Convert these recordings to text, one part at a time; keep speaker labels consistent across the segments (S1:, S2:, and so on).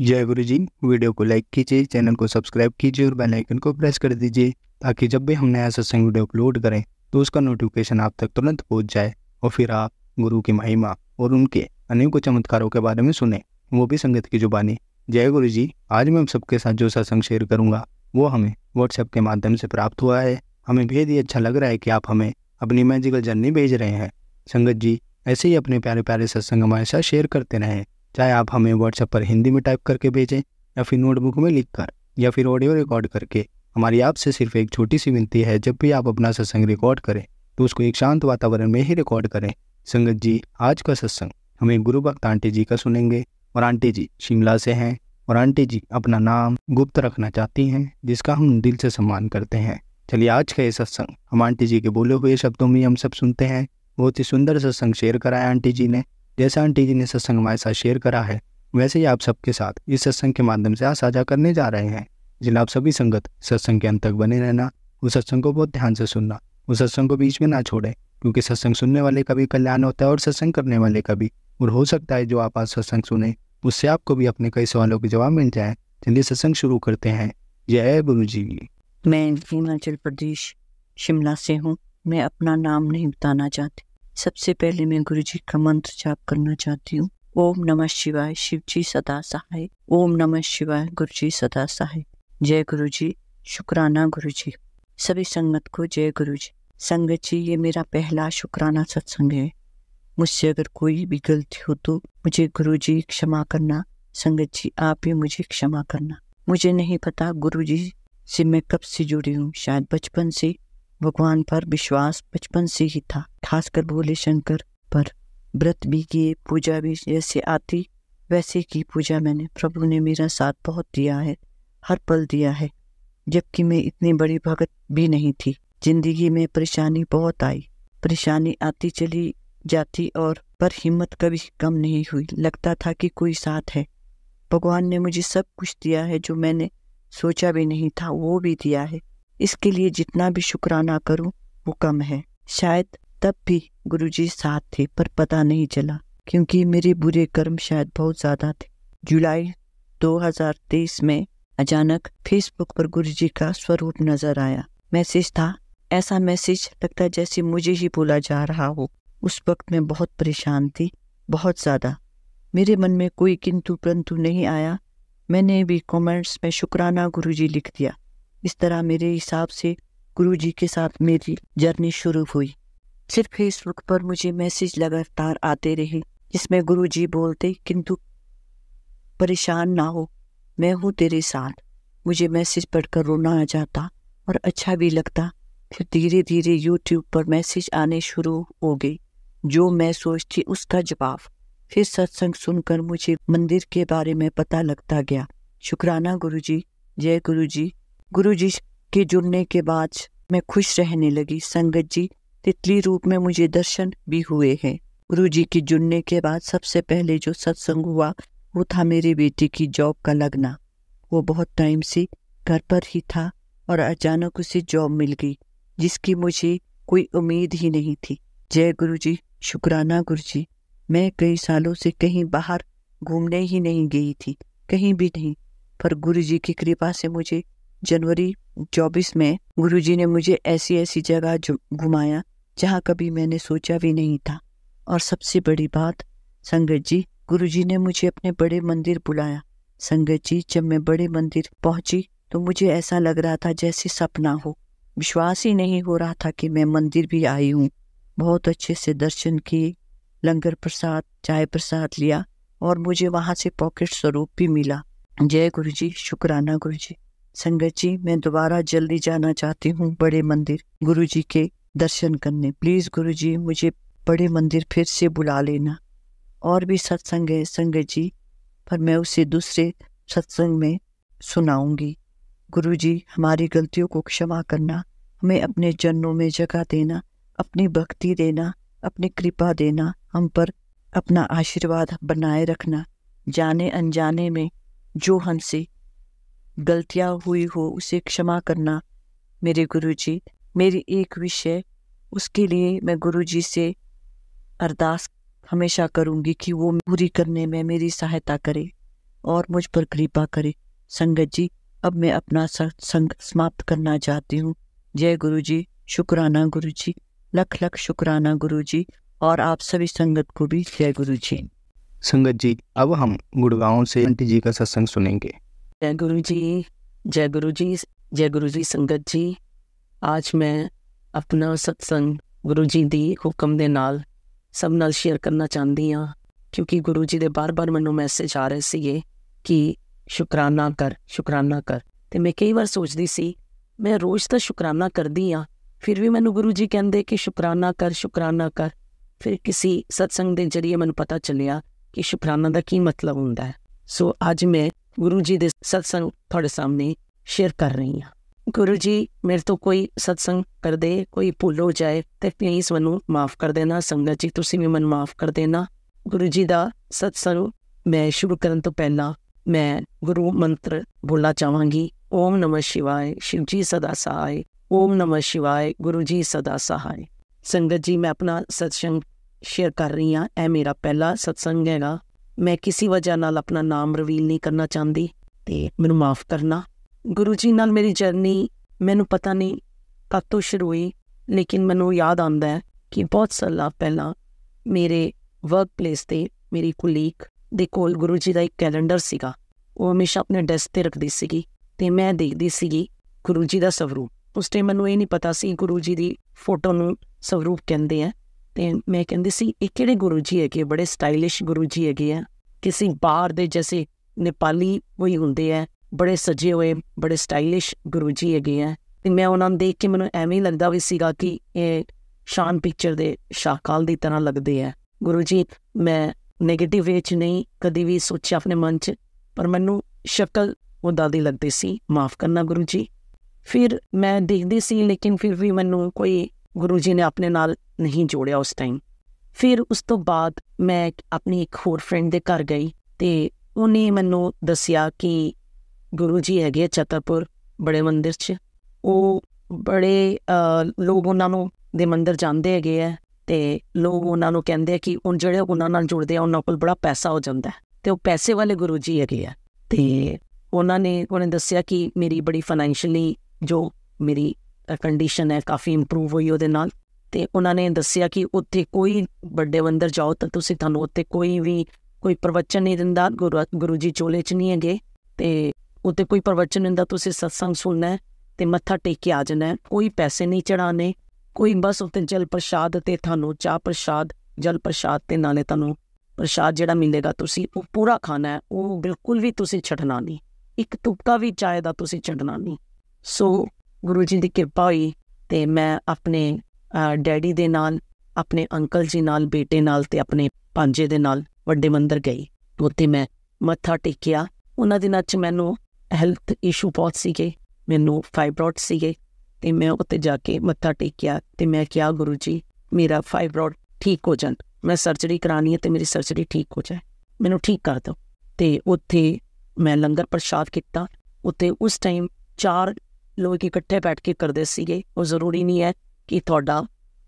S1: जय गुरु जी वीडियो को लाइक कीजिए चैनल को सब्सक्राइब कीजिए और बेल आइकन को प्रेस कर दीजिए ताकि जब भी हम नया सत्संग वीडियो अपलोड करें तो उसका नोटिफिकेशन आप तक तुरंत पहुंच जाए और फिर आप गुरु की महिमा और उनके अनेकों चमत्कारों के बारे में सुने वो भी संगत की जुबानी जय गुरु जी आज मैं हम सबके साथ जो सत्संग शेयर करूँगा वो हमें व्हाट्सएप के माध्यम से प्राप्त हुआ है हमें भेद ही अच्छा लग रहा है कि आप हमें अपनी मैजिकल जर्नी भेज रहे हैं संगत जी ऐसे ही अपने प्यारे प्यारे सत्संग हमारे साथ शेयर करते रहें चाहे आप हमें व्हाट्सएप पर हिंदी में टाइप करके भेजें या फिर नोटबुक में लिख कर या फिर ऑडियो रिकॉर्ड करके हमारी आपसे सिर्फ एक छोटी सी विनती है जब भी आप अपना सत्संग रिकॉर्ड करें तो उसको एक शांत वातावरण में ही रिकॉर्ड करें संगत जी आज का सत्संग हमें गुरु भक्त आंटी जी का सुनेंगे और आंटी जी शिमला से हैं और आंटी जी अपना नाम गुप्त रखना चाहती हैं जिसका हम दिल से सम्मान करते हैं चलिए आज का ये सत्संग हम आंटी जी के बोले हुए शब्दों में हम सब सुनते हैं बहुत ही सुंदर सत्संग शेयर कराया आंटी जी ने जैसा आंटी जी ने सत्संग हमारे साथ शेयर करा है वैसे ही आप सबके साथ इस सत्संग के माध्यम से आज साझा करने जा रहे हैं जिन्हें आप सभी संगत सत्संग के अंत तक बने रहना उस सत्संग को बहुत ध्यान से सुनना उस सत्संग को बीच में ना छोड़े क्योंकि सत्संग सुनने वाले का भी कल्याण होता है और सत्संग करने वाले का भी और हो सकता है जो आप आज सत्संग सुने उससे आपको भी अपने कई सवालों के जवाब मिल जाए चलिए सत्संग शुरू करते हैं जय गुरु जी
S2: मैं हिमाचल प्रदेश शिमला से हूँ मैं अपना नाम नहीं बताना चाहती सबसे पहले मैं गुरु जी का मंत्र जाप करना चाहती हूँ ओम नमः शिवाय शिव जी सदा सहाय ओम नमः शिवाय गुरु जी सदा सहाय जय गुरु जी शुक्राना गुरु जी सभी संगत को जय गुरु जी संगत जी ये मेरा पहला शुक्राना सत्संग है मुझसे अगर कोई भी गलती हो तो मुझे गुरु जी क्षमा करना संगत जी आप ही मुझे क्षमा करना मुझे नहीं पता गुरु जी से मैं कब से जुड़ी हूँ शायद बचपन से भगवान पर विश्वास बचपन से ही था खासकर भोले शंकर पर व्रत भी किए पूजा भी जैसे आती वैसे की पूजा मैंने प्रभु ने मेरा साथ बहुत दिया है हर पल दिया है जबकि मैं इतनी बड़ी भगत भी नहीं थी जिंदगी में परेशानी बहुत आई परेशानी आती चली जाती और पर हिम्मत कभी कम नहीं हुई लगता था कि कोई साथ है भगवान ने मुझे सब कुछ दिया है जो मैंने सोचा भी नहीं था वो भी दिया है इसके लिए जितना भी शुक्राना करूं वो कम है शायद तब भी गुरुजी साथ थे पर पता नहीं चला क्योंकि मेरे बुरे कर्म शायद बहुत ज़्यादा थे जुलाई 2023 में अचानक फेसबुक पर गुरुजी का स्वरूप नजर आया मैसेज था ऐसा मैसेज लगता जैसे मुझे ही बोला जा रहा हो उस वक्त मैं बहुत परेशान थी बहुत ज़्यादा मेरे मन में कोई किंतु परंतु नहीं आया मैंने भी कमेंट्स में शुक्राना गुरुजी लिख दिया इस तरह मेरे हिसाब से गुरु जी के साथ मेरी जर्नी शुरू हुई सिर्फ फेसबुक पर मुझे मैसेज लगातार आते रहे जिसमें गुरु जी बोलते किंतु परेशान ना हो मैं हूँ तेरे साथ मुझे मैसेज पढ़कर रोना आ जाता और अच्छा भी लगता फिर धीरे धीरे यूट्यूब पर मैसेज आने शुरू हो गई जो मैं सोचती उसका जवाब फिर सत्संग सुनकर मुझे मंदिर के बारे में पता लगता गया शुक्राना गुरुजी जय गुरुजी गुरु जी के जुड़ने के बाद मैं खुश रहने लगी संगत जी तितली रूप में मुझे दर्शन भी हुए हैं गुरु जी के जुड़ने के बाद सबसे पहले जो सत्संग हुआ वो था मेरे बेटी की जॉब का लगना वो बहुत टाइम से घर पर ही था और अचानक उसे जॉब मिल गई जिसकी मुझे कोई उम्मीद ही नहीं थी जय गुरु जी शुक्राना गुरु जी मैं कई सालों से कहीं बाहर घूमने ही नहीं गई थी कहीं भी नहीं पर गुरु जी की कृपा से मुझे जनवरी चौबीस में गुरुजी ने मुझे ऐसी ऐसी जगह घुमाया जहाँ कभी मैंने सोचा भी नहीं था और सबसे बड़ी बात संगत जी गुरु जी ने मुझे अपने बड़े मंदिर बुलाया संगत जी जब मैं बड़े मंदिर पहुंची तो मुझे ऐसा लग रहा था जैसे सपना हो विश्वास ही नहीं हो रहा था कि मैं मंदिर भी आई हूँ बहुत अच्छे से दर्शन किए लंगर प्रसाद चाय प्रसाद लिया और मुझे वहाँ से पॉकेट स्वरूप भी मिला जय गुरु जी शुक्राना गुरु जी संगत जी मैं दोबारा जल्दी जाना चाहती हूँ बड़े मंदिर गुरु जी के दर्शन करने प्लीज़ गुरु जी मुझे बड़े मंदिर फिर से बुला लेना और भी सत्संग है संगत जी पर मैं उसे दूसरे सत्संग में सुनाऊंगी गुरु जी हमारी गलतियों को क्षमा करना हमें अपने जन्मों में जगह देना अपनी भक्ति देना अपनी कृपा देना हम पर अपना आशीर्वाद बनाए रखना जाने अनजाने में जो हमसे गलतियाँ हुई हो उसे क्षमा करना मेरे गुरुजी मेरी एक विषय उसके लिए मैं गुरुजी से अरदास हमेशा करूँगी कि वो पूरी करने में मेरी सहायता करे और मुझ पर कृपा करे संगत जी अब मैं अपना संग समाप्त करना चाहती हूँ जय गुरु जी शुक्राना गुरु जी लख लख शुक्राना गुरु जी और आप सभी
S1: संगत को भी जय गुरु जी संगत जी अब हम गुड़गांव से आंटी जी का सत्संग सुनेंगे
S3: ਜੈ ਗੁਰੂ ਜੀ ਜੈ ਗੁਰੂ ਜੀ ਜੈ ਗੁਰੂ ਜੀ ਸੰਗਤ ਜੀ ਅੱਜ ਮੈਂ ਆਪਣਾ ਸਤਸੰਗ ਗੁਰੂ ਜੀ ਦੀ ਹੁਕਮ ਦੇ ਨਾਲ ਸਭ ਨਾਲ ਸ਼ੇਅਰ ਕਰਨਾ ਚਾਹੁੰਦੀ ਆ ਕਿਉਂਕਿ ਗੁਰੂ ਜੀ ਦੇ ਬਾਰ-ਬਾਰ ਮੈਨੂੰ ਮੈਸੇਜ ਆ ਰਹੇ ਸੀਗੇ ਕਿ ਸ਼ੁਕਰਾਨਾ ਕਰ ਸ਼ੁਕਰਾਨਾ ਕਰ ਤੇ ਮੈਂ ਕਈ ਵਾਰ ਸੋਚਦੀ ਸੀ ਮੈਂ ਰੋਜ਼ ਤਾਂ ਸ਼ੁਕਰਾਨਾ ਕਰਦੀ ਆ ਫਿਰ ਵੀ ਮੈਨੂੰ ਗੁਰੂ ਜੀ ਕਹਿੰਦੇ ਕਿ ਸ਼ੁਕਰਾਨਾ ਕਰ ਸ਼ੁਕਰਾਨਾ ਕਰ ਫਿਰ ਕਿਸੇ ਸਤਸੰਗ ਦੇ ਜਰੀਏ ਮੈਨੂੰ ਪਤਾ ਚੱਲਿਆ ਕਿ ਸ਼ੁਕਰਾਨਾ ਦਾ ਕੀ ਮਤਲਬ ਹੁੰਦਾ ਹੈ ਸੋ ਅੱਜ ਮੈਂ ਗੁਰੂ ਜੀ ਦੇ ਸਤਸੰਗ ਤੁਹਾਡੇ ਸਾਹਮਣੇ ਸ਼ੇਅਰ ਕਰ ਰਹੀ ਹਾਂ ਗੁਰੂ ਜੀ ਮੇਰੇ ਤੋਂ ਕੋਈ ਸਤਸੰਗ ਕਰਦੇ ਕੋਈ ਭੁੱਲ ਹੋ ਜਾਏ ਤੇ ਪਲੀਜ਼ ਮੈਨੂੰ ਮਾਫ ਕਰ ਦੇਣਾ ਸੰਗਤ ਜੀ ਤੁਸੀਂ ਵੀ ਮੈਨੂੰ ਮਾਫ ਕਰ ਦੇਣਾ ਗੁਰੂ ਜੀ ਦਾ ਸਤਸੰਗ ਮੈਂ ਸ਼ੁਰੂ ਕਰਨ ਤੋਂ ਪਹਿਲਾਂ ਮੈਂ ਗੁਰੂ ਮੰਤਰ ਬੋਲਣਾ ਚਾਹਾਂਗੀ ਓਮ ਨਮਾ ਸ਼ਿਵਾਏ ਸ਼ਿਵ ਜੀ ਸਦਾ ਸਹਾਈ ਓਮ ਨਮਾ ਸ਼ਿਵਾਏ ਗੁਰੂ ਜੀ ਸਦਾ ਸਹਾਈ ਸੰਗਤ ਜੀ ਮੈਂ ਆਪਣਾ ਸਤਸੰਗ ਸ਼ੇਅਰ ਕਰ ਰਹੀ ਹਾਂ ਇਹ ਮੇਰਾ ਪਹਿਲਾ ਸਤਸੰਗ ਹੈਗਾ ਮੈਂ ਕਿਸੇ ਵਜ੍ਹਾ ਨਾਲ ਆਪਣਾ ਨਾਮ ਰਿਵੀਲ ਨਹੀਂ ਕਰਨਾ ਚਾਹੁੰਦੀ ਤੇ ਮੈਨੂੰ ਮਾਫ ਕਰਨਾ ਗੁਰੂ ਜੀ ਨਾਲ ਮੇਰੀ ਜਰਨੀ ਮੈਨੂੰ ਪਤਾ ਨਹੀਂ ਕਦ ਤੋਂ ਸ਼ੁਰੂ ਹੋਈ ਲੇਕਿਨ ਮੈਨੂੰ ਯਾਦ ਆਉਂਦਾ ਹੈ ਕਿ ਬਹੁਤ ਸਾਲਾਂ ਪਹਿਲਾਂ ਮੇਰੇ ਵਰਕ ਪਲੇਸ ਤੇ ਮੇਰੀ ਕੁਲੀਕ ਦੇ ਕੋਲ ਗੁਰੂ ਜੀ ਦਾ ਇੱਕ ਕੈਲੰਡਰ ਸੀਗਾ ਉਹ ਹਮੇਸ਼ਾ ਆਪਣੇ ਡੈਸਕ ਤੇ ਰੱਖਦੀ ਸੀਗੀ ਤੇ ਮੈਂ ਦੇਖਦੀ ਸੀਗੀ ਗੁਰੂ ਜੀ ਦਾ ਸਵਰੂਪ ਉਸ ਟਾਈਮ ਮੈਨੂੰ ਇਹ ਨਹੀਂ ਪਤਾ ਸੀ ਗੁਰੂ ਜੀ ਦੀ ਫੋਟੋ ਨੂੰ ਸਵਰੂਪ ਕਹਿੰਦੇ ਆ ਤੇ ਮੈਂ ਕਹਿੰਦੀ ਸੀ ਇਹ ਕਿਹੜੇ ਗੁਰੂ ਜੀ ਹੈਗੇ ਬੜੇ ਸਟਾਈਲਿਸ਼ ਗੁਰੂ ਜੀ ਹੈਗੇ ਆ ਕਿਸੇ ਬਾਹਰ ਦੇ ਜਿਵੇਂ ਨੇਪਾਲੀ ਕੋਈ ਹੁੰਦੇ ਆ ਬੜੇ ਸਜੇ ਹੋਏ ਬੜੇ ਸਟਾਈਲਿਸ਼ ਗੁਰੂ ਜੀ ਹੈਗੇ ਆ ਤੇ ਮੈਂ ਉਹਨਾਂ ਨੂੰ ਦੇਖ ਕੇ ਮੈਨੂੰ ਐਵੇਂ ਲੱਗਦਾ ਵੀ ਸੀਗਾ ਕਿ ਇਹ ਸ਼ਾਨ ਪਿਕਚਰ ਦੇ ਸ਼ਾਕਾਲ ਦੀ ਤਰ੍ਹਾਂ ਲੱਗਦੇ ਆ ਗੁਰੂ ਜੀ ਮੈਂ 네ਗੇਟਿਵ ਵਿੱਚ ਨਹੀਂ ਕਦੀ ਵੀ ਸੋਚਿਆ ਆਪਣੇ ਮਨ ਚ ਪਰ ਮੈਨੂੰ ਸ਼ਕਲ ਉਹਦਾ ਦੀ ਲੱਗਦੀ ਸੀ ਮਾਫ ਕਰਨਾ ਗੁਰੂ ਜੀ ਫਿਰ ਮੈਂ ਦੇਖਦੀ ਸੀ ਲੇਕਿਨ ਫਿਰ ਵੀ ਮੈਨੂੰ ਕੋਈ ਗੁਰੂ ਜੀ ਨੇ ਆਪਣੇ ਨਾਲ ਨਹੀਂ ਜੋੜਿਆ ਉਸ ਟਾਈਮ ਫਿਰ ਉਸ ਤੋਂ ਬਾਅਦ ਮੈਂ ਆਪਣੀ ਇੱਕ ਹੋਰ ਫਰੈਂਡ ਦੇ ਘਰ ਗਈ ਤੇ ਉਹਨੇ ਮੈਨੂੰ ਦੱਸਿਆ ਕਿ ਗੁਰੂ ਜੀ ਹੈਗੇ ਚਤਰਪੁਰ ਬੜੇ ਮੰਦਿਰ 'ਚ ਉਹ ਬੜੇ ਲੋਕ ਉਹਨਾਂ ਨੂੰ ਦੇ ਮੰਦਿਰ ਜਾਂਦੇ ਹੈਗੇ ਆ ਤੇ ਲੋਕ ਉਹਨਾਂ ਨੂੰ ਕਹਿੰਦੇ ਆ ਕਿ ਉਹ ਜਿਹੜੇ ਉਹਨਾਂ ਨਾਲ ਜੁੜਦੇ ਆ ਉਹਨਾਂ ਕੋਲ ਬੜਾ ਪੈਸਾ ਹੋ ਜਾਂਦਾ ਤੇ ਉਹ ਪੈਸੇ ਵਾਲੇ ਗੁਰੂ ਜੀ ਹੈਗੇ ਆ ਤੇ ਉਹਨਾਂ ਨੇ ਉਹਨੇ ਦੱਸਿਆ ਕਿ ਮੇਰੀ ਬੜੀ ਫਾਈਨੈਂਸ਼ੀਅਲੀ ਜੋ ਮੇਰੀ ਕੰਡੀਸ਼ਨ ਹੈ ਕਾਫੀ ਇੰਪਰੂਵ ਹੋਈ ਉਹਦੇ ਨਾਲ ਤੇ ਉਹਨਾਂ ਨੇ ਦੱਸਿਆ ਕਿ ਉੱਥੇ ਕੋਈ ਵੱਡੇ ਮੰਦਰ ਜਾਓ ਤਾਂ ਤੁਸੀਂ ਤੁਹਾਨੂੰ ਉੱਥੇ ਕੋਈ ਵੀ ਕੋਈ ਪ੍ਰਵਚਨ ਨਹੀਂ ਦਿੰਦਾ ਗੁਰੂ ਜੀ ਚੋਲੇ ਚ ਨਹੀਂ ਹੈਗੇ ਤੇ ਉੱਥੇ ਕੋਈ ਪ੍ਰਵਚਨ ਨਹੀਂ ਦਿੰਦਾ ਤੁਸੀਂ ਸਤਸੰਗ ਸੁਣਨਾ ਤੇ ਮੱਥਾ ਟੇਕ ਕੇ ਆ ਜਾਣਾ ਕੋਈ ਪੈਸੇ ਨਹੀਂ ਚੜਾਣੇ ਕੋਈ ਬਸ ਉੱਥੇ ਜਲ ਪ੍ਰਸ਼ਾਦ ਤੇ ਤੁਹਾਨੂੰ ਚਾਹ ਪ੍ਰਸ਼ਾਦ ਜਲ ਪ੍ਰਸ਼ਾਦ ਤੇ ਨਾਲੇ ਤੁਹਾਨੂੰ ਪ੍ਰਸ਼ਾਦ ਜਿਹੜਾ ਮਿਲੇਗਾ ਤੁਸੀਂ ਉਹ ਪੂਰਾ ਖਾਣਾ ਹੈ ਉਹ ਬਿਲਕੁਲ ਵੀ ਤੁਸੀਂ ਛੱਡਣਾ ਨਹੀਂ ਇੱਕ ਤੁਪਕਾ ਵੀ ਚਾਹ ਦਾ ਤੁਸੀਂ ਛੱਡਣਾ ਨਹੀਂ ਸੋ ਗੁਰੂ ਜੀ ਦੀ ਕਿਰਪਾ ਹੋਈ ਤੇ ਮੈਂ ਆਪਣੇ ਡੈਡੀ ਦੇ ਨਾਲ ਆਪਣੇ ਅੰਕਲ ਜੀ ਨਾਲ ਬੇਟੇ ਨਾਲ ਤੇ ਆਪਣੇ ਪਾਂਜੇ ਦੇ ਨਾਲ ਵੱਡੇ ਮੰਦਰ ਗਈ ਉੱਥੇ ਮੈਂ ਮੱਥਾ ਟੇਕਿਆ ਉਹਨਾਂ ਦਿਨਾਂ 'ਚ ਮੈਨੂੰ ਹੈਲਥ ਇਸ਼ੂ ਬਹੁਤ ਸੀਗੇ ਮੈਨੂੰ ਫਾਈਬਰੋਡ ਸੀਗੇ ਤੇ ਮੈਂ ਉੱਥੇ ਜਾ ਕੇ ਮੱਥਾ ਟੇਕਿਆ ਤੇ ਮੈਂ ਕਿਹਾ ਗੁਰੂ ਜੀ ਮੇਰਾ ਫਾਈਬਰੋਡ ਠੀਕ ਹੋ ਜਾਣ ਮੈਂ ਸਰਜਰੀ ਕਰਾਣੀ ਹੈ ਤੇ ਮੇਰੀ ਸਰਜਰੀ ਠੀਕ ਹੋ ਜਾਏ ਮੈਨੂੰ ਠੀਕ ਕਰ ਦਿਓ ਤੇ ਉੱਥੇ ਮੈਂ ਲੰਗਰ ਪ੍ਰਸ਼ਾਦ ਕੀਤਾ ਉੱਤੇ ਉਸ ਟਾਈਮ ਚਾਰ ਲੋਕ ਇਕੱਠੇ ਬੈਠ ਕੇ ਕਰਦੇ ਸੀਗੇ ਉਹ ਜ਼ਰੂਰੀ ਨਹੀਂ ਹੈ ਕਿ ਤੁਹਾਡਾ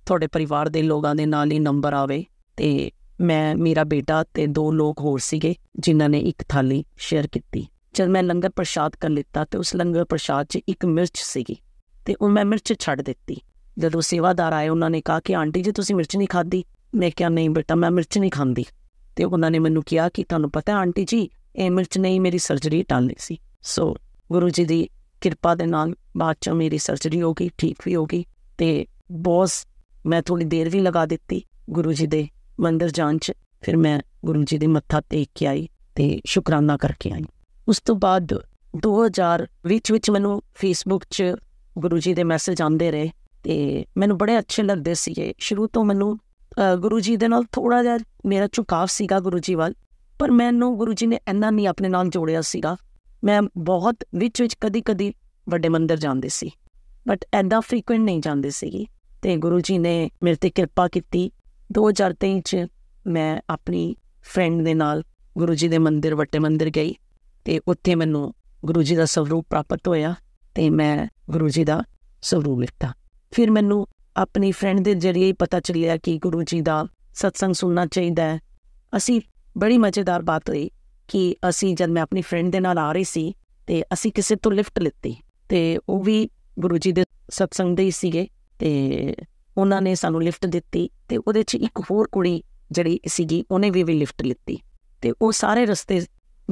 S3: ਤੁਹਾਡੇ ਪਰਿਵਾਰ ਦੇ ਲੋਕਾਂ ਦੇ ਨਾਲ ਹੀ ਨੰਬਰ ਆਵੇ ਤੇ ਮੈਂ ਮੇਰਾ ਬੇਟਾ ਤੇ ਦੋ ਲੋਕ ਹੋਰ ਸੀਗੇ ਜਿਨ੍ਹਾਂ ਨੇ ਇੱਕ ਥਾਲੀ ਸ਼ੇਅਰ ਕੀਤੀ ਜਦ ਮੈਂ ਲੰਗਰ ਪ੍ਰਸ਼ਾਦ ਕਰ ਲਿੱਤਾ ਤੇ ਉਸ ਲੰਗਰ ਪ੍ਰਸ਼ਾਦ 'ਚ ਇੱਕ ਮਿਰਚ ਸੀਗੀ ਤੇ ਉਹ ਮੈਂ ਮਿਰਚ ਛੱਡ ਦਿੱਤੀ ਜਦੋਂ ਸੇਵਾਦਾਰ ਆਏ ਉਹਨਾਂ ਨੇ ਕਹਾ ਕਿ ਆਂਟੀ ਜੀ ਤੁਸੀਂ ਮਿਰਚ ਨਹੀਂ ਖਾਦੀ ਮੈਂ ਕਿਹਾ ਨਹੀਂ ਬੇਟਾ ਮੈਂ ਮਿਰਚ ਨਹੀਂ ਖਾਂਦੀ ਤੇ ਉਹਨਾਂ ਨੇ ਮੈਨੂੰ ਕਿਹਾ ਕਿ ਤੁਹਾਨੂੰ ਪਤਾ ਆਂਟੀ ਜੀ ਇਹ ਮਿਰਚ ਨਹੀਂ ਮੇਰੀ ਸਰਜਰੀ ਟਾਲਨੀ ਸੀ ਸੋ ਗੁਰੂ ਜੀ ਦੀ ਕਿਰਪਾ ਦੇ ਨਾਲ ਬਾਅਦ ਚ ਮੇਰੀ ਸਰਜਰੀ ਹੋ ਗਈ ਠੀਕ ਵੀ ਹੋ ਗਈ ਤੇ ਬੋਸ ਮੈਂ ਥੋੜੀ ਦੇਰ ਵੀ ਲਗਾ ਦਿੱਤੀ ਗੁਰੂ ਜੀ ਦੇ ਮੰਦਰ ਜਾਣ ਚ ਫਿਰ ਮੈਂ ਗੁਰੂ ਜੀ ਦੇ ਮੱਥਾ ਟੇਕ ਕੇ ਆਈ ਤੇ ਸ਼ੁਕਰਾਨਾ ਕਰਕੇ ਆਈ ਉਸ ਤੋਂ ਬਾਅਦ 2000 ਵਿੱਚ ਵਿੱਚ ਮੈਨੂੰ ਫੇਸਬੁੱਕ 'ਚ ਗੁਰੂ ਜੀ ਦੇ ਮੈਸੇਜ ਆਉਂਦੇ ਰਹੇ ਤੇ ਮੈਨੂੰ ਬੜੇ ਅੱਛੇ ਲੱਗਦੇ ਸੀਗੇ ਸ਼ੁਰੂ ਤੋਂ ਮੈਨੂੰ ਗੁਰੂ ਜੀ ਦੇ ਨਾਲ ਥੋੜਾ ਜਿਹਾ ਮੇਰਾ ਝੁਕਾਵ ਸੀਗਾ ਗੁਰੂ ਜੀ ਵੱਲ ਪਰ ਮੈਨੂੰ ਗੁਰੂ ਜੀ ਨੇ ਇੰਨਾ ਨਹੀਂ ਆਪਣੇ ਨਾਲ ਜੋੜਿਆ ਸੀਗਾ ਮੈਂ ਬਹੁਤ ਵਿੱਚ ਵਿੱਚ ਕਦੀ ਕਦੀ ਵੱਡੇ ਮੰਦਰ ਜਾਂਦੇ ਸੀ ਬਟ ਐਦਾਂ ਫ੍ਰੀਕੁਐਂਟ ਨਹੀਂ ਜਾਂਦੇ ਸੀਗੀ ਤੇ ਗੁਰੂ ਜੀ ਨੇ ਮੇਰੇ ਤੇ ਕਿਰਪਾ ਕੀਤੀ 2023 ਚ ਮੈਂ ਆਪਣੀ ਫਰੈਂਡ ਦੇ ਨਾਲ ਗੁਰੂ ਜੀ ਦੇ ਮੰਦਿਰ ਵੱਟੇ ਮੰਦਿਰ ਗਈ ਤੇ ਉੱਥੇ ਮੈਨੂੰ ਗੁਰੂ ਜੀ ਦਾ ਸਰੂਪ ਪ੍ਰਾਪਤ ਹੋਇਆ ਤੇ ਮੈਂ ਗੁਰੂ ਜੀ ਦਾ ਸਰੂਪ ਲਿਖਤਾ ਫਿਰ ਮੈਨੂੰ ਆਪਣੀ ਫਰੈਂਡ ਦੇ ਜਰੀਏ ਪਤਾ ਚੱਲਿਆ ਕਿ ਗੁਰੂ ਜੀ ਦਾ ਸਤਸੰਗ ਸੁਣਨਾ ਚਾਹੀਦਾ ਹੈ ਅਸੀਂ ਬੜੀ ਮਜ਼ੇਦਾਰ ਬਾਤ ਹੋਈ ਕਿ ਅਸੀਂ ਜਦ ਮੈਂ ਆਪਣੀ ਫਰੈਂਡ ਦੇ ਨਾਲ ਆ ਰਹੀ ਸੀ ਤੇ ਅਸੀਂ ਕਿਸੇ ਤੋਂ ਲਿਫਟ ਲਿੱਤੀ ਤੇ ਉਹ ਵੀ ਗੁਰੂ ਜੀ ਦੇ ਸਤਸੰਗ ਦੇ ਹੀ ਸੀਗੇ ਤੇ ਉਹਨਾਂ ਨੇ ਸਾਨੂੰ ਲਿਫਟ ਦਿੱਤੀ ਤੇ ਉਹਦੇ 'ਚ ਇੱਕ ਹੋਰ ਕੁੜੀ ਜਿਹੜੀ ਸੀਗੀ ਉਹਨੇ ਵੀ ਵੀ ਲਿਫਟ ਲਿੱਤੀ ਤੇ ਉਹ ਸਾਰੇ ਰਸਤੇ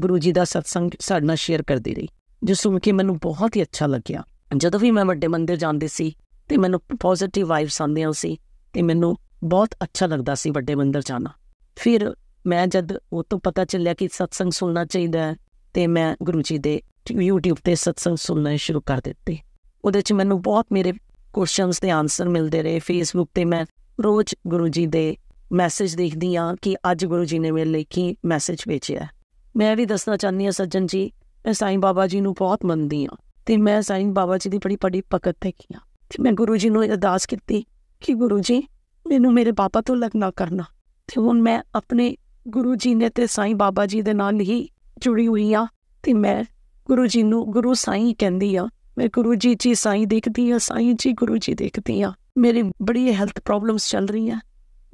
S3: ਗੁਰੂ ਜੀ ਦਾ ਸਤਸੰਗ ਸਾਡੇ ਨਾਲ ਸ਼ੇਅਰ ਕਰਦੀ ਰਹੀ ਜਿਸ ਨੂੰ ਕਿ ਮੈਨੂੰ ਬਹੁਤ ਹੀ ਅੱਛਾ ਲੱਗਿਆ ਜਦੋਂ ਵੀ ਮੈਂ ਵੱਡੇ ਮੰਦਿਰ ਜਾਂਦੀ ਸੀ ਤੇ ਮੈਨੂੰ ਪੋਜ਼ਿਟਿਵ ਵਾਈਬਸ ਆਉਂਦੀਆਂ ਸੀ ਤੇ ਮੈਨੂੰ ਬਹੁਤ ਅੱਛਾ ਲੱਗਦਾ ਸੀ ਵੱਡੇ ਮੰਦਿਰ ਜਾਣਾ ਫਿਰ ਮੈਂ ਜਦ ਉਹ ਤੋਂ ਪਤਾ ਚੱਲਿਆ ਕਿ satsang ਸੁਣਨਾ ਚਾਹੀਦਾ ਤੇ ਮੈਂ ਗੁਰੂ ਜੀ ਦੇ YouTube ਤੇ satsang ਸੁਣਨਾ ਸ਼ੁਰੂ ਕਰ ਦਿੱਤੇ ਉਹਦੇ 'ਚ ਮੈਨੂੰ ਬਹੁਤ ਮੇਰੇ ਕੁਐਸਚਨਸ ਦੇ ਆਨਸਰ ਮਿਲਦੇ ਰਹੇ Facebook ਤੇ ਮੈਂ ਰੋਜ਼ ਗੁਰੂ ਜੀ ਦੇ ਮੈਸੇਜ ਦੇਖਦੀ ਆ ਕਿ ਅੱਜ ਗੁਰੂ ਜੀ ਨੇ ਮੇਰੇ ਲਈ ਕੀ ਮੈਸੇਜ ਭੇਜਿਆ ਮੈਂ ਵੀ ਦੱਸਣਾ ਚਾਹੁੰਦੀ ਆ ਸੱਜਣ ਜੀ ਮੈਂ ਸਾਈਂ ਬਾਬਾ ਜੀ ਨੂੰ ਬਹੁਤ ਮੰਨਦੀ ਆ ਤੇ ਮੈਂ ਸਾਈਂ ਬਾਬਾ ਜੀ ਦੀ ਬੜੀ ਬੜੀ ਭਗਤ ਤੇ ਆ ਤੇ ਮੈਂ ਗੁਰੂ ਜੀ ਨੂੰ ਅਰਦਾਸ ਕੀਤੀ ਕਿ ਗੁਰੂ ਜੀ ਮੈਨੂੰ ਮੇਰੇ ਪਾਪਾ ਤੋਂ ਅਲੱਗ ਕਰਨਾ ਤੇ ਹੁਣ ਮੈਂ ਆਪਣੇ ਗੁਰੂ ਜੀ ਨੇ ਤੇ ਸਾਈਂ ਬਾਬਾ ਜੀ ਦੇ ਨਾਲ ਹੀ ਜੁੜੀ ਹੋਈ ਆ ਤੇ ਮੈਂ ਗੁਰੂ ਜੀ ਨੂੰ ਗੁਰੂ ਸਾਈਂ ਕਹਿੰਦੀ ਆ ਮੈਂ ਗੁਰੂ ਜੀ ਜੀ ਸਾਈਂ ਦੇਖਦੀ ਆ ਸਾਈਂ ਜੀ ਗੁਰੂ ਜੀ ਦੇਖਦੀ ਆ ਮੇਰੀ ਬੜੀ ਹੈਲਥ ਪ੍ਰੋਬਲਮਸ ਚੱਲ ਰਹੀਆਂ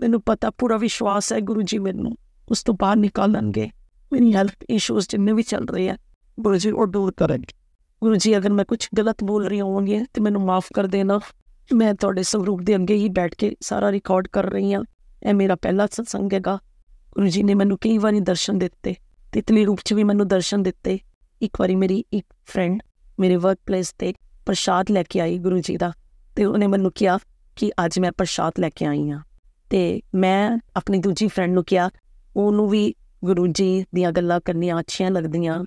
S3: ਮੈਨੂੰ ਪਤਾ ਪੂਰਾ ਵਿਸ਼ਵਾਸ ਹੈ ਗੁਰੂ ਜੀ ਮੈਨੂੰ ਉਸ ਤੋਂ ਬਾਹਰ ਨਿਕਾਲਣਗੇ ਮੇਰੀ ਹੈਲਥ ਇਸ਼ੂਸ ਜਿੰਨੇ ਵੀ ਚੱਲ ਰਹੇ ਆ ਗੁਰੂ ਜੀ ਉਹ ਦੂਰ ਕਰਨਗੇ ਗੁਰੂ ਜੀ ਅਗਰ ਮੈਂ ਕੁਝ ਗਲਤ ਬੋਲ ਰਹੀ ਹੋਵਾਂਗੀ ਤੇ ਮੈਨੂੰ ਮਾਫ ਕਰ ਦੇਣਾ ਮੈਂ ਤੁਹਾਡੇ ਸਰੂਪ ਦੇ ਅੰਗੇ ਹੀ ਬੈਠ ਕੇ ਸਾਰਾ ਰਿਕਾਰਡ ਕਰ ਰਹੀ ਆ ਇਹ ਮੇਰਾ ਪਹਿਲਾ ਸਤਸੰਗ ਹੈਗਾ ਗੁਰੂ ਜੀ ਨੇ ਮੈਨੂੰ ਕਈ ਵਾਰੀ ਦਰਸ਼ਨ ਦਿੱਤੇ ਤਿਤਲੀ ਰੂਪ 'ਚ ਵੀ ਮੈਨੂੰ ਦਰਸ਼ਨ ਦਿੱਤੇ ਇੱਕ ਵਾਰੀ ਮੇਰੀ ਇੱਕ ਫਰੈਂਡ ਮੇਰੇ ਵਰਕ ਪਲੇਸ ਤੇ ਪ੍ਰਸ਼ਾਦ ਲੈ ਕੇ ਆਈ ਗੁਰੂ ਜੀ ਦਾ ਤੇ ਉਹਨੇ ਮੈਨੂੰ ਕਿਹਾ ਕਿ ਅੱਜ ਮੈਂ ਪ੍ਰਸ਼ਾਦ ਲੈ ਕੇ ਆਈ ਹਾਂ ਤੇ ਮੈਂ ਆਪਣੀ ਦੂਜੀ ਫਰੈਂਡ ਨੂੰ ਕਿਹਾ ਉਹਨੂੰ ਵੀ ਗੁਰੂ ਜੀ ਦੀਆਂ ਗੱਲਾਂ ਕਰਨੀਆਂ ਅੱਛੀਆਂ ਲੱਗਦੀਆਂ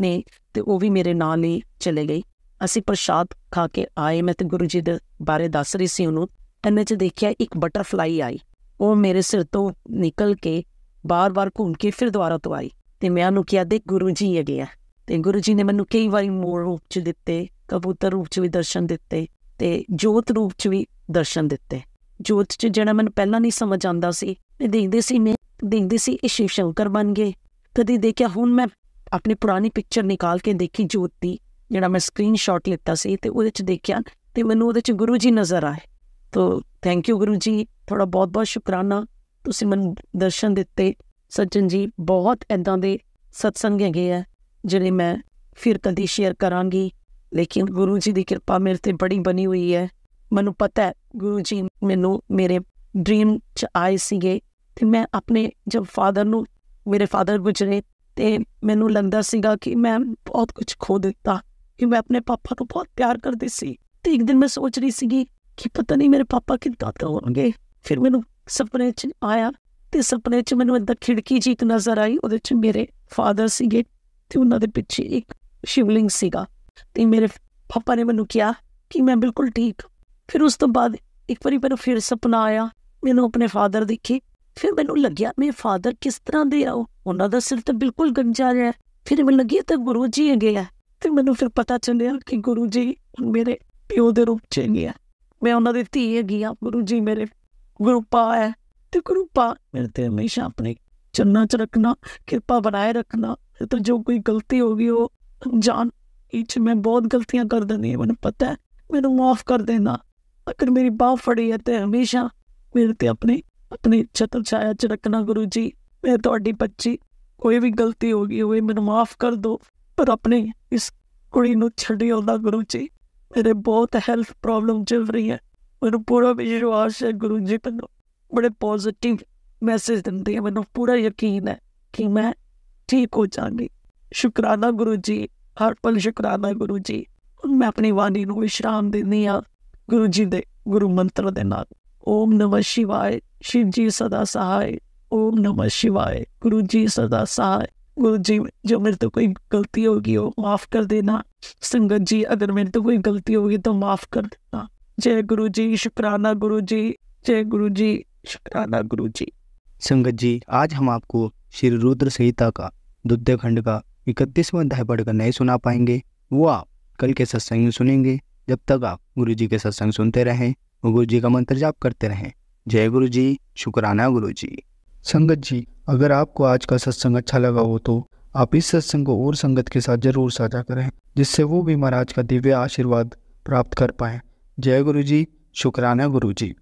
S3: ਨੇ ਤੇ ਉਹ ਵੀ ਮੇਰੇ ਨਾਲ ਹੀ ਚਲੇ ਗਈ ਅਸੀਂ ਪ੍ਰਸ਼ਾਦ ਖਾ ਕੇ ਆਏ ਮੈਂ ਤੇ ਗੁਰੂ ਜੀ ਦੇ ਬਾਰੇ ਦੱਸ ਰਹੀ ਸੀ ਉਹਨੂੰ ਮੈਂ ਚ ਦੇਖਿਆ ਇੱਕ ਬਟਰਫਲਾਈ ਆਈ ਉਹ ਮੇਰੇ ਸਿਰ ਤੋਂ ਨਿਕਲ ਕੇ ਬਾਰ-ਬਾਰ ਘੁੰਮ ਕੇ ਫਿਰ ਦੁਆਰਾ ਤੋਂ ਆਈ ਤੇ ਮੈਂ ਉਹਨੂੰ ਕਿਹਾ ਦੇ ਗੁਰੂ ਜੀ ਹੈਗੇ ਆ ਤੇ ਗੁਰੂ ਜੀ ਨੇ ਮੈਨੂੰ ਕਈ ਵਾਰੀ ਮੋਰ ਰੂਪ ਚ ਦਿੱਤੇ ਕਬੂਤਰ ਰੂਪ ਚ ਵੀ ਦਰਸ਼ਨ ਦਿੱਤੇ ਤੇ ਜੋਤ ਰੂਪ ਚ ਵੀ ਦਰਸ਼ਨ ਦਿੱਤੇ ਜੋਤ ਚ ਜਿਹੜਾ ਮੈਨੂੰ ਪਹਿਲਾਂ ਨਹੀਂ ਸਮਝ ਆਂਦਾ ਸੀ ਮੈਂ ਦੇਖਦੇ ਸੀ ਮੈਂ ਦੇਖਦੇ ਸੀ ਇਹ ਸ਼ਿਵ ਸ਼ੰਕਰ ਬਣ ਗਏ ਕਦੀ ਦੇਖਿਆ ਹੁਣ ਮੈਂ ਆਪਣੀ ਪੁਰਾਣੀ ਪਿਕਚਰ ਨਿਕਾਲ ਕੇ ਦੇਖੀ ਜੋਤ ਦੀ ਜਿਹੜਾ ਮੈਂ ਸਕਰੀਨਸ਼ਾਟ ਲਿੱਤਾ ਸੀ ਤੇ ਉਹਦੇ ਚ ਦੇਖਿਆ ਤੇ ਮੈਨੂੰ ਉਹਦੇ ਚ ਗੁਰੂ ਜੀ ਨਜ਼ਰ ਆਏ ਤੋ ਥੈਂਕ ਯੂ ਗੁਰੂ ਜੀ ਤੁਹਾਡਾ ਬਹੁਤ ਬਹੁਤ ਸ਼ੁਕਰਾਨਾ ਤੁਸੀਂ ਮੈਨੂੰ ਦਰਸ਼ਨ ਦਿੱਤੇ ਸੱਜਣ ਜੀ ਬਹੁਤ ਐਦਾਂ ਦੇ ਸਤਸੰਗ ਹੈਗੇ ਆ ਜਿਹੜੇ ਮੈਂ ਫਿਰ ਕਦੀ ਸ਼ੇਅਰ ਕਰਾਂਗੀ ਲੇਕਿਨ ਗੁਰੂ ਜੀ ਦੀ ਕਿਰਪਾ ਮੇਰੇ ਤੇ ਬੜੀ ਬਣੀ ਹੋਈ ਹੈ ਮੈਨੂੰ ਪਤਾ ਹੈ ਗੁਰੂ ਜੀ ਮੈਨੂੰ ਮੇਰੇ ਡ੍ਰੀਮ ਚ ਆਏ ਸੀਗੇ ਤੇ ਮੈਂ ਆਪਣੇ ਜਦ ਫਾਦਰ ਨੂੰ ਮੇਰੇ ਫਾਦਰ ਗੁਜਰੇ ਤੇ ਮੈਨੂੰ ਲੰਦਾ ਸੀਗਾ ਕਿ ਮੈਂ ਬਹੁਤ ਕੁਝ ਖੋ ਦਿੱਤਾ ਕਿ ਮੈਂ ਆਪਣੇ ਪਾਪਾ ਨੂੰ ਬਹੁਤ ਪਿਆਰ ਕਰਦੀ ਸੀ ਤੇ ਇੱਕ ਦਿਨ ਮੈਂ ਸੋਚ ਰਹੀ ਸੀਗੀ ਕਿ ਪਤਾ ਨਹੀਂ ਮੇਰੇ ਪਾਪਾ ਕਿੱਦਾਂ ਹੋਣਗੇ ਫਿਰ ਮੈਨੂੰ ਸੁਪਨੇ 'ਚ ਆਇਆ ਤੇ ਸੁਪਨੇ 'ਚ ਮੈਨੂੰ ਅੰਦਰ ਖਿੜਕੀ ਜੀ ਇੱਕ ਨਜ਼ਰ ਆਈ ਉਹਦੇ 'ਚ ਮੇਰੇ ਫਾਦਰ ਸੀਗੇ ਤੇ ਉਹਨਾਂ ਦੇ ਪਿੱਛੇ ਇੱਕ ਸ਼ਿਵਲਿੰਗ ਸੀਗਾ ਤੇ ਮੇਰੇ ਪਾਪਾ ਨੇ ਮੈਨੂੰ ਕਿਹਾ ਕਿ ਮੈਂ ਬਿਲਕੁਲ ਠੀਕ ਫਿਰ ਉਸ ਤੋਂ ਬਾਅਦ ਇੱਕ ਵਾਰੀ ਮੈਨੂੰ ਫਿਰ ਸੁਪਨਾ ਆਇਆ ਮੈਨੂੰ ਆਪਣੇ ਫਾਦਰ ਦੇਖੇ ਫਿਰ ਮੈਨੂੰ ਲੱਗਿਆ ਮੇਰੇ ਫਾਦਰ ਕਿਸ ਤਰ੍ਹਾਂ ਦੇ ਆ ਉਹਨਾਂ ਦਾ ਸਿਰ ਤਾਂ ਬਿਲਕੁਲ ਗੰਜਾ ਰਿਹਾ ਫਿਰ ਮੈਨੂੰ ਲੱਗਿਆ ਤਾਂ ਗੁਰੂ ਜੀ ਹੈਗੇ ਆ ਤੇ ਮੈਨੂੰ ਫਿਰ ਪਤਾ ਚੱਲਿਆ ਕਿ ਗੁਰੂ ਜੀ ਮੇਰੇ ਪਿਓ ਦੇ ਰੂਪ ਚ ਹੈਗੇ ਆ ਮੈਂ ਉਹਨਾਂ ਦੀ ਧੀ ਹੈਗੀ ਆ ਗੁਰੂ ਜੀ ਮੇਰੇ ਗੁਰਪਾ ਹੈ ਤੇ ਗੁਰਪਾ ਮੇਰੇ ਤੇ ਹਮੇਸ਼ਾ ਆਪਣੇ ਚੰਨਾ ਚ ਰੱਖਣਾ ਕਿਰਪਾ ਬਣਾਏ ਰੱਖਣਾ ਤੇ ਜੋ ਕੋਈ ਗਲਤੀ ਹੋ ਗਈ ਉਹ ਜਾਨ ਇਚ ਮੈਂ ਬਹੁਤ ਗਲਤੀਆਂ ਕਰ ਦਿੰਦੀ ਹਾਂ ਮੈਨੂੰ ਪਤਾ ਹੈ ਮੈਨੂੰ ਮਾਫ ਕਰ ਦੇਣਾ ਅਗਰ ਮੇਰੀ ਬਾਹ ਫੜੀ ਹੈ ਤੇ ਹਮੇਸ਼ਾ ਮੇਰੇ ਤੇ ਆਪਣੇ ਆਪਣੀ ਛਤਰ ਛਾਇਆ ਚ ਰੱਖਣਾ ਗੁਰੂ ਜੀ ਮੈਂ ਤੁਹਾਡੀ ਬੱਚੀ ਕੋਈ ਵੀ ਗਲਤੀ ਹੋ ਗਈ ਹੋਵੇ ਮੈਨੂੰ ਮਾਫ ਕਰ ਦੋ ਪਰ ਆਪਣੇ ਇਸ ਕੁੜੀ ਨੂੰ ਛੱਡਿਓ ਨਾ ਗੁਰੂ ਜੀ ਮੇਰੇ ਬਹੁਤ ਹੈਲਥ ਪ੍ਰੋਬਲਮ ਚੱਲ ਰਹੀ ਹੈ ਮੈਨੂੰ ਪੂਰਾ ਵਿਸ਼ਵਾਸ ਹੈ ਗੁਰੂ ਜੀ ਮੈਨੂੰ ਬੜੇ ਪੋਜ਼ਿਟਿਵ ਮੈਸੇਜ ਦਿੰਦੇ ਆ ਮੈਨੂੰ ਪੂਰਾ ਯਕੀਨ ਹੈ ਕਿ ਮੈਂ ਠੀਕ ਹੋ ਜਾਣੀ ਸ਼ੁਕਰਾਨਾ ਗੁਰੂ ਜੀ ਹਰ ਪਲ ਸ਼ੁਕਰਾਨਾ ਗੁਰੂ ਜੀ ਮੈਂ ਆਪਣੀ ਵਾਣੀ ਨੂੰ ਵਿਸ਼ਰਾਮ ਦਿੰਦੀ ਆ ਗੁਰੂ ਜੀ ਦੇ ਗੁਰੂ ਮੰਤਰ ਦੇ ਨਾਲ ਓਮ ਨਮਾ ਸ਼ਿਵਾਏ ਸ਼ਿਵ ਜੀ ਸਦਾ ਸਹਾਇ ਓਮ ਨਮਾ ਸ਼ਿਵਾਏ ਗੁਰੂ ਜੀ ਸਦਾ ਸਹਾਇ ਗੁਰੂ ਜੀ ਜੋ ਮੇਰੇ ਤੋਂ ਕੋਈ ਗਲਤੀ ਹੋ ਗਈ ਉਹ ਮਾਫ ਕਰ ਦੇਣਾ ਸੰਗਤ ਜੀ ਅਗਰ ਮੇਰੇ ਤੋਂ ਕੋਈ ਗਲਤੀ ਹੋ ਗਈ ਤਾਂ ਮਾਫ ਕਰ ਦੇਣਾ जय गुरु जी शुक्राना गुरु जी जय गुरु जी
S1: शुक्राना गुरु जी संगत जी आज हम आपको श्री रुद्र संहिता का दुद्ध खंड का इकतीसवा अध्याय पढ़कर नहीं सुना पाएंगे वो आप कल के सत्संग में सुनेंगे जब तक आप गुरु जी के सत्संग सुनते रहें और गुरु जी का मंत्र जाप करते रहें जय गुरु जी शुक्राना गुरु जी संगत जी अगर आपको आज का सत्संग अच्छा लगा हो तो आप इस सत्संग को और संगत के साथ जरूर साझा करें जिससे वो भी महाराज का दिव्य आशीर्वाद प्राप्त कर पाएं ਜੈ ਗੁਰੂ ਜੀ ਸ਼ੁਕਰਾਨਾ ਗੁਰੂ ਜੀ